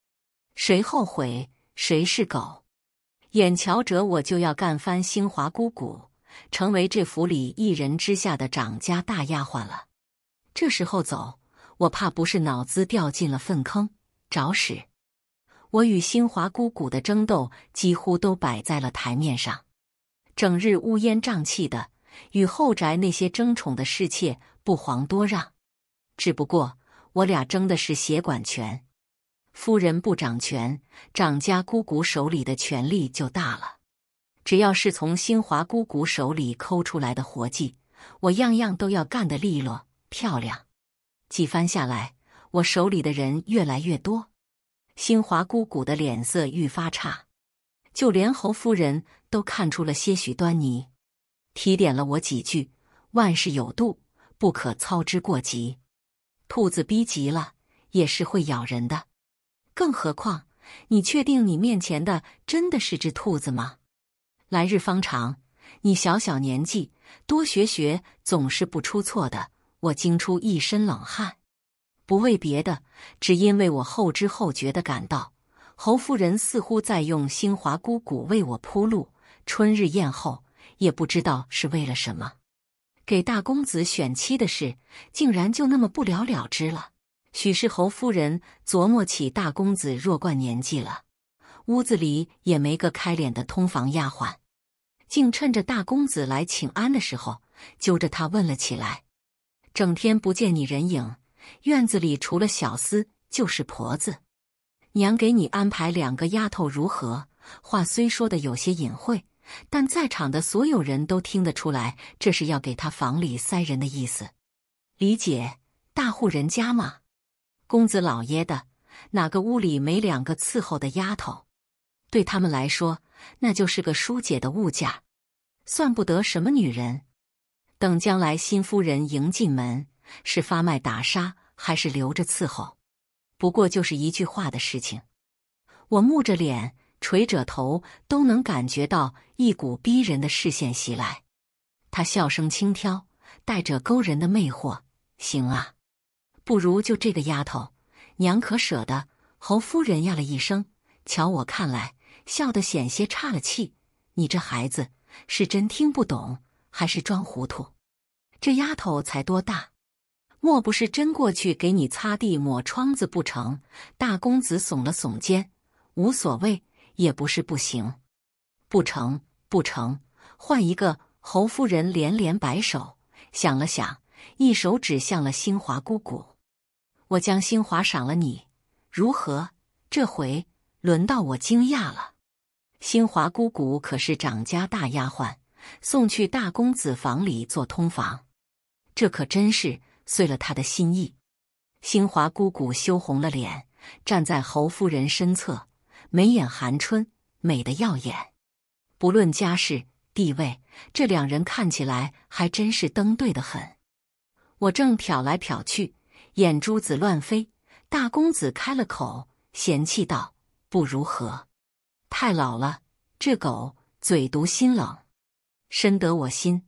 谁后悔？谁是狗？眼瞧着我就要干翻兴华姑姑，成为这府里一人之下的掌家大丫鬟了。这时候走，我怕不是脑子掉进了粪坑，找屎。我与新华姑姑的争斗几乎都摆在了台面上，整日乌烟瘴气的，与后宅那些争宠的侍妾不遑多让。只不过我俩争的是协管权，夫人不掌权，掌家姑姑手里的权力就大了。只要是从新华姑姑手里抠出来的活计，我样样都要干得利落漂亮。几番下来，我手里的人越来越多。新华姑姑的脸色愈发差，就连侯夫人都看出了些许端倪，提点了我几句：“万事有度，不可操之过急。兔子逼急了也是会咬人的，更何况你确定你面前的真的是只兔子吗？”来日方长，你小小年纪，多学学总是不出错的。我惊出一身冷汗。不为别的，只因为我后知后觉的感到，侯夫人似乎在用新华姑姑为我铺路。春日宴后，也不知道是为了什么，给大公子选妻的事，竟然就那么不了了之了。许是侯夫人琢磨起大公子弱冠年纪了，屋子里也没个开脸的通房丫鬟，竟趁着大公子来请安的时候，揪着他问了起来：“整天不见你人影。”院子里除了小厮就是婆子，娘给你安排两个丫头如何？话虽说的有些隐晦，但在场的所有人都听得出来，这是要给他房里塞人的意思。李姐，大户人家嘛，公子老爷的哪个屋里没两个伺候的丫头？对他们来说，那就是个疏解的物件，算不得什么女人。等将来新夫人迎进门。是发卖打杀还是留着伺候？不过就是一句话的事情。我木着脸，垂着头，都能感觉到一股逼人的视线袭来。他笑声轻佻，带着勾人的魅惑。行啊，不如就这个丫头，娘可舍得。侯夫人呀了一声，瞧我看来，笑得险些岔了气。你这孩子是真听不懂，还是装糊涂？这丫头才多大？莫不是真过去给你擦地抹窗子不成？大公子耸了耸肩，无所谓，也不是不行。不成，不成！换一个。侯夫人连连摆手，想了想，一手指向了新华姑姑：“我将新华赏了你，如何？这回轮到我惊讶了。新华姑姑可是掌家大丫鬟，送去大公子房里做通房，这可真是……”碎了他的心意，兴华姑姑羞红了脸，站在侯夫人身侧，眉眼含春，美得耀眼。不论家世地位，这两人看起来还真是登对的很。我正瞟来瞟去，眼珠子乱飞。大公子开了口，嫌弃道：“不如何，太老了。这狗嘴毒心冷，深得我心。”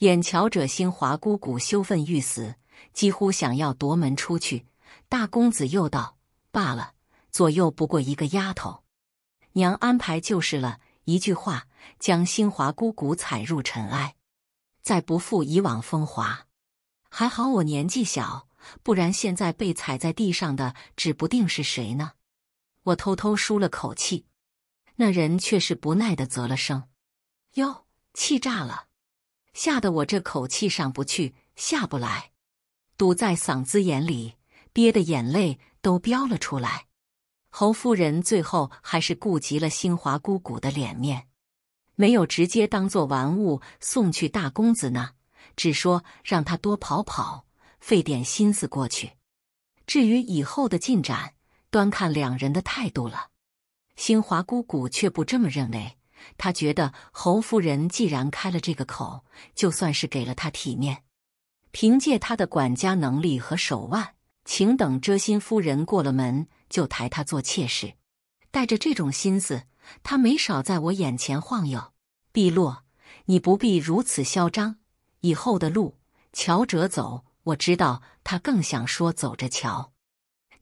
眼瞧者，新华姑姑羞愤欲死，几乎想要夺门出去。大公子又道：“罢了，左右不过一个丫头，娘安排就是了。”一句话将新华姑姑踩入尘埃，再不复以往风华。还好我年纪小，不然现在被踩在地上的指不定是谁呢。我偷偷舒了口气，那人却是不耐的啧了声：“哟，气炸了。”吓得我这口气上不去下不来，堵在嗓子眼里，憋的眼泪都飙了出来。侯夫人最后还是顾及了新华姑姑的脸面，没有直接当做玩物送去大公子那，只说让他多跑跑，费点心思过去。至于以后的进展，端看两人的态度了。新华姑姑却不这么认为。他觉得侯夫人既然开了这个口，就算是给了他体面。凭借他的管家能力和手腕，请等遮心夫人过了门，就抬他做妾室。带着这种心思，他没少在我眼前晃悠。碧落，你不必如此嚣张。以后的路，乔哲走，我知道他更想说走着瞧。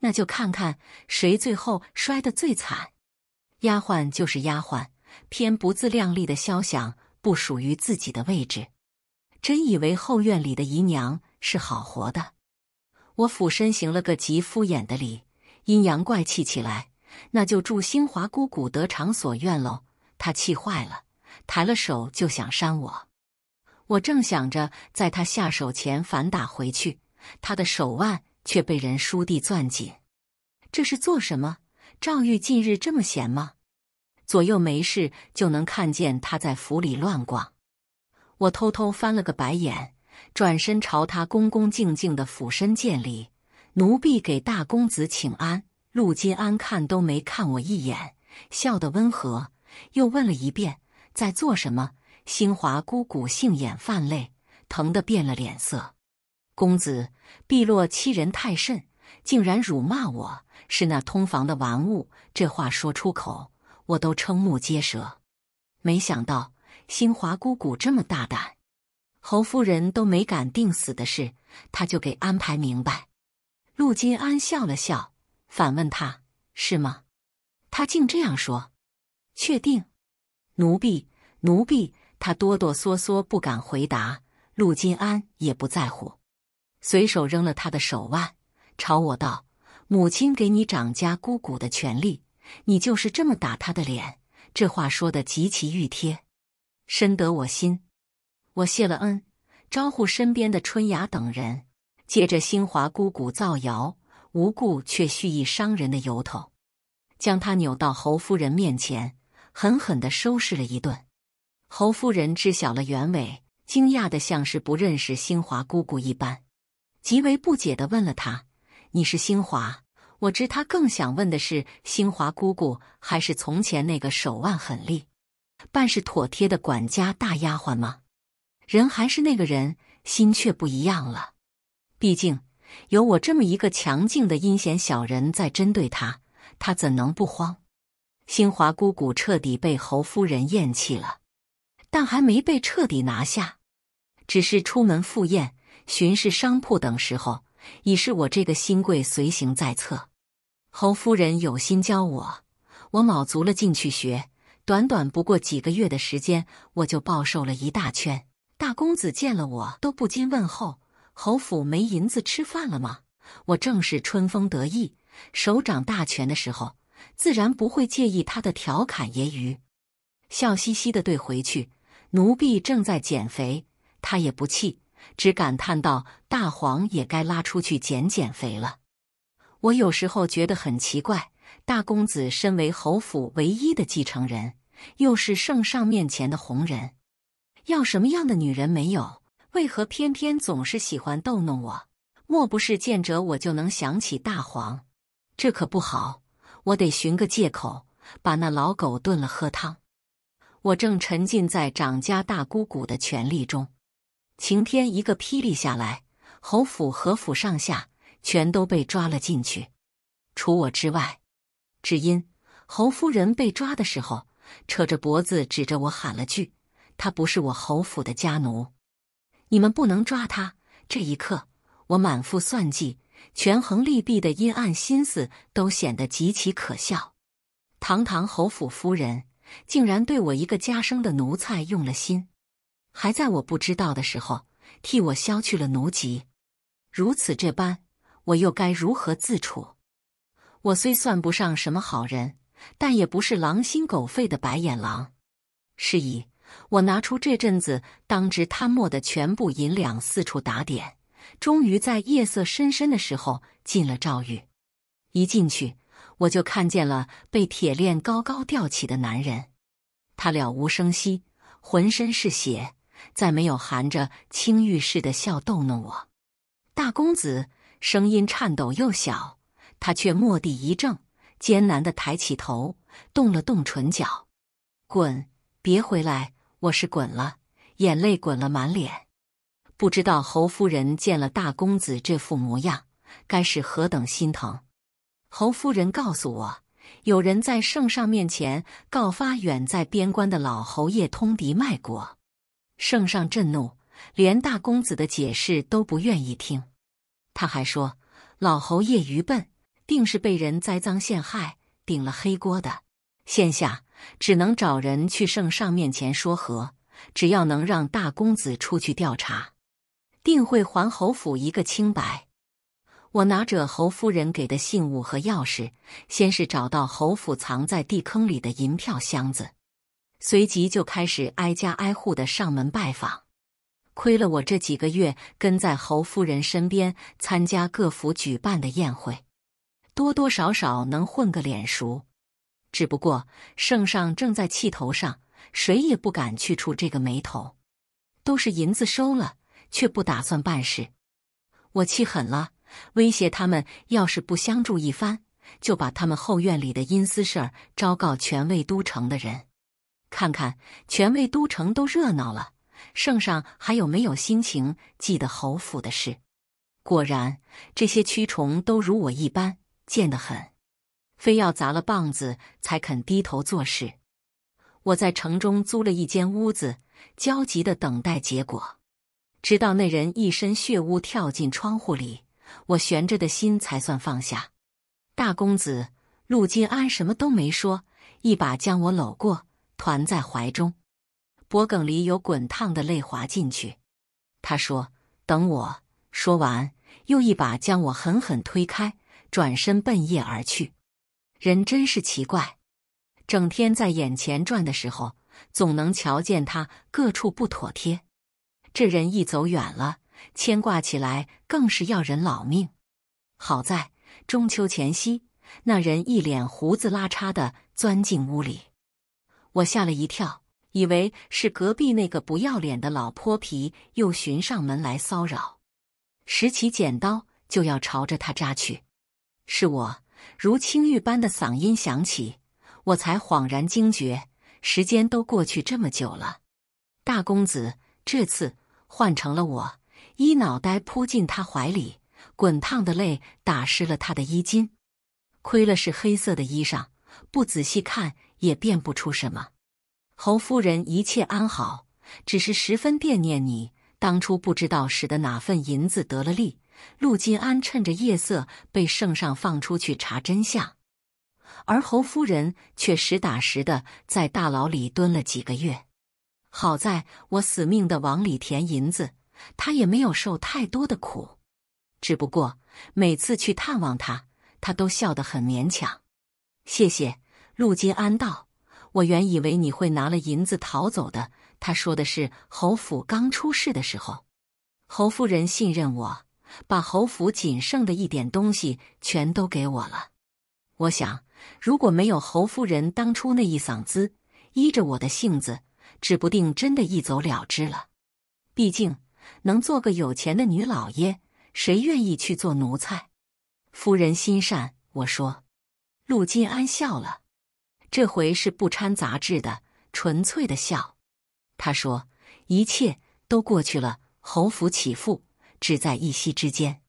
那就看看谁最后摔得最惨。丫鬟就是丫鬟。偏不自量力的肖想不属于自己的位置，真以为后院里的姨娘是好活的？我俯身行了个极敷衍的礼，阴阳怪气起来：“那就祝兴华姑姑得偿所愿喽。”她气坏了，抬了手就想扇我。我正想着在她下手前反打回去，她的手腕却被人倏地攥紧。这是做什么？赵玉近日这么闲吗？左右没事就能看见他在府里乱逛，我偷偷翻了个白眼，转身朝他恭恭敬敬的俯身见礼：“奴婢给大公子请安。”陆金安看都没看我一眼，笑得温和，又问了一遍：“在做什么？”兴华姑姑杏眼泛泪，疼得变了脸色。公子，碧落欺人太甚，竟然辱骂我是那通房的玩物。这话说出口。我都瞠目结舌，没想到新华姑姑这么大胆，侯夫人都没敢定死的事，她就给安排明白。陆金安笑了笑，反问他是吗？他竟这样说，确定？奴婢，奴婢，他哆哆嗦嗦不敢回答。陆金安也不在乎，随手扔了他的手腕，朝我道：“母亲给你掌家姑姑的权利。”你就是这么打他的脸，这话说得极其欲贴，深得我心。我谢了恩，招呼身边的春雅等人，借着兴华姑姑造谣、无故却蓄意伤人的由头，将她扭到侯夫人面前，狠狠的收拾了一顿。侯夫人知晓了原委，惊讶的像是不认识兴华姑姑一般，极为不解的问了她：“你是兴华？”我知他更想问的是：兴华姑姑还是从前那个手腕狠厉、办事妥帖的管家大丫鬟吗？人还是那个人，心却不一样了。毕竟有我这么一个强劲的阴险小人在针对他，他怎能不慌？兴华姑姑彻底被侯夫人厌弃了，但还没被彻底拿下，只是出门赴宴、巡视商铺等时候，已是我这个新贵随行在侧。侯夫人有心教我，我卯足了劲去学。短短不过几个月的时间，我就暴瘦了一大圈。大公子见了我都不禁问候：“侯府没银子吃饭了吗？”我正是春风得意、手掌大权的时候，自然不会介意他的调侃揶揄，笑嘻嘻地对回去：“奴婢正在减肥。”他也不气，只感叹道：“大黄也该拉出去减减肥了。”我有时候觉得很奇怪，大公子身为侯府唯一的继承人，又是圣上面前的红人，要什么样的女人没有？为何偏偏总是喜欢逗弄我？莫不是见着我就能想起大黄？这可不好，我得寻个借口把那老狗炖了喝汤。我正沉浸在掌家大姑姑的权力中，晴天一个霹雳下来，侯府和府上下。全都被抓了进去，除我之外，只因侯夫人被抓的时候，扯着脖子指着我喊了句：“她不是我侯府的家奴，你们不能抓她。”这一刻，我满腹算计、权衡利弊的阴暗心思都显得极其可笑。堂堂侯府夫人，竟然对我一个家生的奴才用了心，还在我不知道的时候替我消去了奴籍，如此这般。我又该如何自处？我虽算不上什么好人，但也不是狼心狗肺的白眼狼。是以，我拿出这阵子当值贪墨的全部银两，四处打点，终于在夜色深深的时候进了赵狱。一进去，我就看见了被铁链高高吊起的男人，他了无声息，浑身是血，再没有含着青玉似的笑逗弄我，大公子。声音颤抖又小，他却蓦地一怔，艰难地抬起头，动了动唇角：“滚，别回来！我是滚了，眼泪滚了满脸。不知道侯夫人见了大公子这副模样，该是何等心疼。”侯夫人告诉我，有人在圣上面前告发远在边关的老侯爷通敌卖国，圣上震怒，连大公子的解释都不愿意听。他还说：“老侯爷愚笨，定是被人栽赃陷害，顶了黑锅的。现下只能找人去圣上面前说和，只要能让大公子出去调查，定会还侯府一个清白。”我拿着侯夫人给的信物和钥匙，先是找到侯府藏在地坑里的银票箱子，随即就开始挨家挨户的上门拜访。亏了我这几个月跟在侯夫人身边参加各府举办的宴会，多多少少能混个脸熟。只不过圣上正在气头上，谁也不敢去触这个眉头。都是银子收了，却不打算办事。我气狠了，威胁他们：要是不相助一番，就把他们后院里的阴私事儿昭告全魏都城的人，看看全魏都城都热闹了。圣上还有没有心情记得侯府的事？果然，这些蛆虫都如我一般贱得很，非要砸了棒子才肯低头做事。我在城中租了一间屋子，焦急地等待结果，直到那人一身血污跳进窗户里，我悬着的心才算放下。大公子陆金安什么都没说，一把将我搂过，团在怀中。脖梗里有滚烫的泪滑进去，他说：“等我。”说完，又一把将我狠狠推开，转身奔夜而去。人真是奇怪，整天在眼前转的时候，总能瞧见他各处不妥帖；这人一走远了，牵挂起来更是要人老命。好在中秋前夕，那人一脸胡子拉碴的钻进屋里，我吓了一跳。以为是隔壁那个不要脸的老泼皮又寻上门来骚扰，拾起剪刀就要朝着他扎去。是我，如青玉般的嗓音响起，我才恍然惊觉，时间都过去这么久了。大公子，这次换成了我，一脑袋扑进他怀里，滚烫的泪打湿了他的衣襟。亏了是黑色的衣裳，不仔细看也辨不出什么。侯夫人一切安好，只是十分惦念你。当初不知道使得哪份银子得了利，陆金安趁着夜色被圣上放出去查真相，而侯夫人却实打实的在大牢里蹲了几个月。好在我死命的往里填银子，她也没有受太多的苦。只不过每次去探望她，她都笑得很勉强。谢谢，陆金安道。我原以为你会拿了银子逃走的。他说的是侯府刚出事的时候，侯夫人信任我，把侯府仅剩的一点东西全都给我了。我想，如果没有侯夫人当初那一嗓子，依着我的性子，指不定真的一走了之了。毕竟，能做个有钱的女老爷，谁愿意去做奴才？夫人心善，我说。陆金安笑了。这回是不掺杂质的纯粹的笑。他说：“一切都过去了，侯府起复只在一夕之间。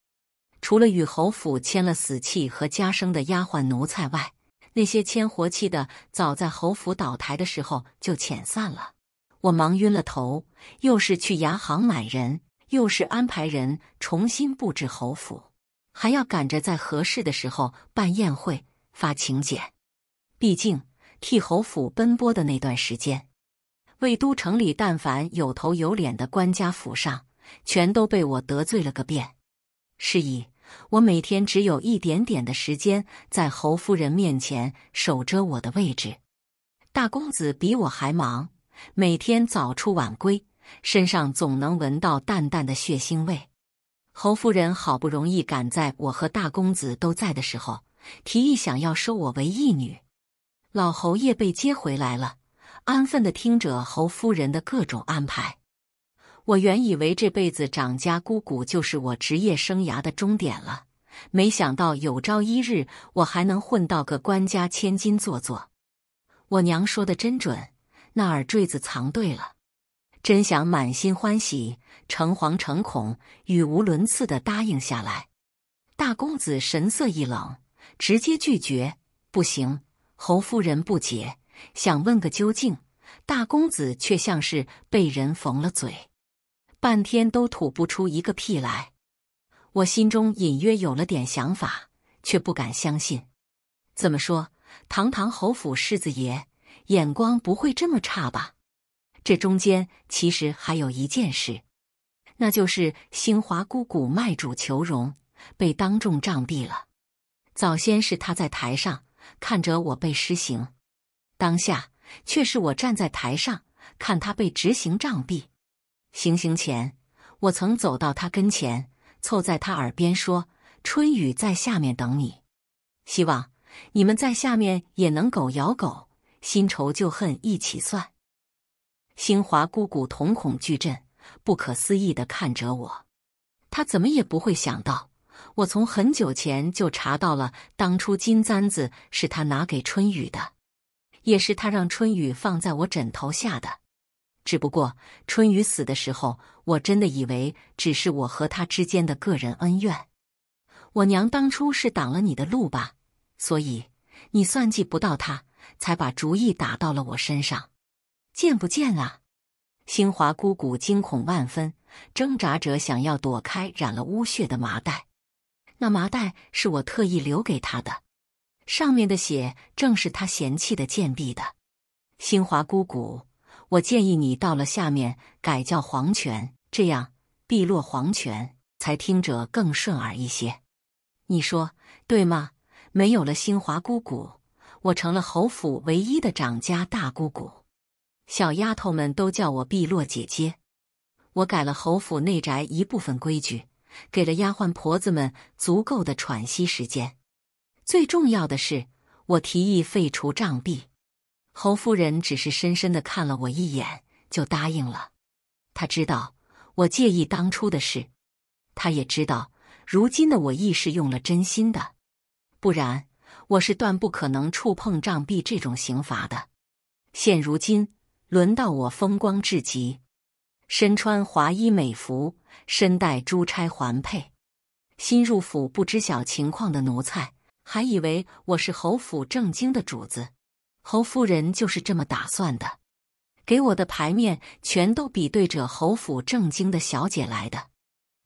除了与侯府签了死契和家生的丫鬟奴才外，那些签活契的早在侯府倒台的时候就遣散了。我忙晕了头，又是去牙行买人，又是安排人重新布置侯府，还要赶着在合适的时候办宴会发请柬。毕竟。”替侯府奔波的那段时间，魏都城里但凡有头有脸的官家府上，全都被我得罪了个遍。是以，我每天只有一点点的时间在侯夫人面前守着我的位置。大公子比我还忙，每天早出晚归，身上总能闻到淡淡的血腥味。侯夫人好不容易赶在我和大公子都在的时候，提议想要收我为义女。老侯爷被接回来了，安分的听着侯夫人的各种安排。我原以为这辈子掌家姑姑就是我职业生涯的终点了，没想到有朝一日我还能混到个官家千金做做。我娘说的真准，那耳坠子藏对了，真想满心欢喜、诚惶诚恐、语无伦次的答应下来。大公子神色一冷，直接拒绝，不行。侯夫人不解，想问个究竟，大公子却像是被人缝了嘴，半天都吐不出一个屁来。我心中隐约有了点想法，却不敢相信。怎么说，堂堂侯府世子爷眼光不会这么差吧？这中间其实还有一件事，那就是兴华姑姑卖主求荣，被当众杖毙了。早先是他在台上。看着我被施行，当下却是我站在台上看他被执行杖毙。行刑前，我曾走到他跟前，凑在他耳边说：“春雨在下面等你，希望你们在下面也能狗咬狗，新仇旧恨一起算。”兴华姑姑瞳孔巨震，不可思议的看着我，他怎么也不会想到。我从很久前就查到了，当初金簪子是他拿给春雨的，也是他让春雨放在我枕头下的。只不过春雨死的时候，我真的以为只是我和他之间的个人恩怨。我娘当初是挡了你的路吧，所以你算计不到她，才把主意打到了我身上。见不见啊？兴华姑姑惊恐万分，挣扎着想要躲开染了污血的麻袋。那麻袋是我特意留给他的，上面的血正是他嫌弃的贱婢的。兴华姑姑，我建议你到了下面改叫黄泉，这样“碧落黄泉”才听者更顺耳一些。你说对吗？没有了兴华姑姑，我成了侯府唯一的掌家大姑姑，小丫头们都叫我碧落姐姐。我改了侯府内宅一部分规矩。给了丫鬟婆子们足够的喘息时间，最重要的是，我提议废除杖毙。侯夫人只是深深的看了我一眼，就答应了。她知道我介意当初的事，她也知道如今的我亦是用了真心的，不然我是断不可能触碰杖毙这种刑罚的。现如今，轮到我风光至极。身穿华衣美服，身带珠钗环佩，新入府不知晓情况的奴才还以为我是侯府正经的主子。侯夫人就是这么打算的，给我的牌面全都比对着侯府正经的小姐来的。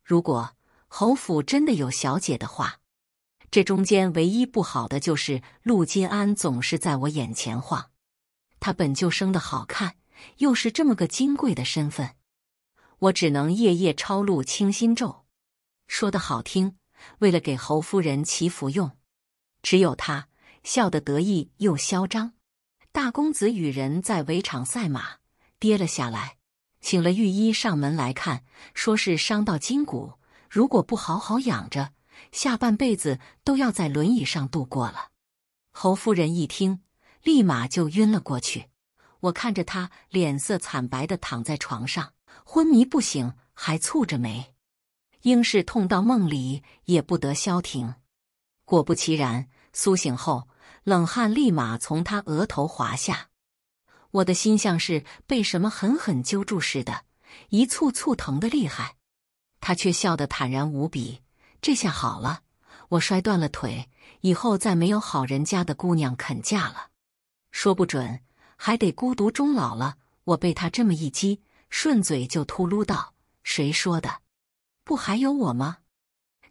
如果侯府真的有小姐的话，这中间唯一不好的就是陆金安总是在我眼前晃。他本就生得好看，又是这么个金贵的身份。我只能夜夜抄录清心咒，说的好听，为了给侯夫人祈福用。只有他笑得得意又嚣张。大公子与人在围场赛马，跌了下来，请了御医上门来看，说是伤到筋骨，如果不好好养着，下半辈子都要在轮椅上度过了。侯夫人一听，立马就晕了过去。我看着他脸色惨白的躺在床上。昏迷不醒，还蹙着眉，应是痛到梦里也不得消停。果不其然，苏醒后，冷汗立马从他额头滑下。我的心像是被什么狠狠揪住似的，一簇簇疼得厉害。他却笑得坦然无比。这下好了，我摔断了腿，以后再没有好人家的姑娘肯嫁了，说不准还得孤独终老了。我被他这么一激。顺嘴就秃噜道：“谁说的？不还有我吗？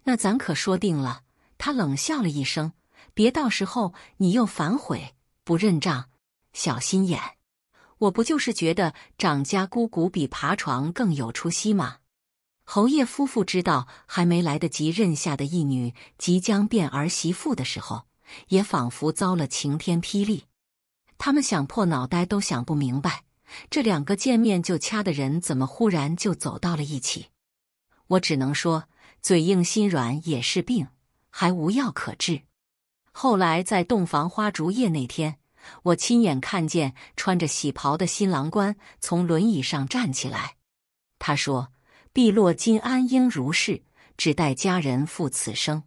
那咱可说定了。”他冷笑了一声，“别到时候你又反悔不认账，小心眼！我不就是觉得长家姑姑比爬床更有出息吗？”侯爷夫妇知道还没来得及认下的义女即将变儿媳妇的时候，也仿佛遭了晴天霹雳，他们想破脑袋都想不明白。这两个见面就掐的人，怎么忽然就走到了一起？我只能说，嘴硬心软也是病，还无药可治。后来在洞房花烛夜那天，我亲眼看见穿着喜袍的新郎官从轮椅上站起来，他说：“碧落金安，应如是，只待佳人负此生。”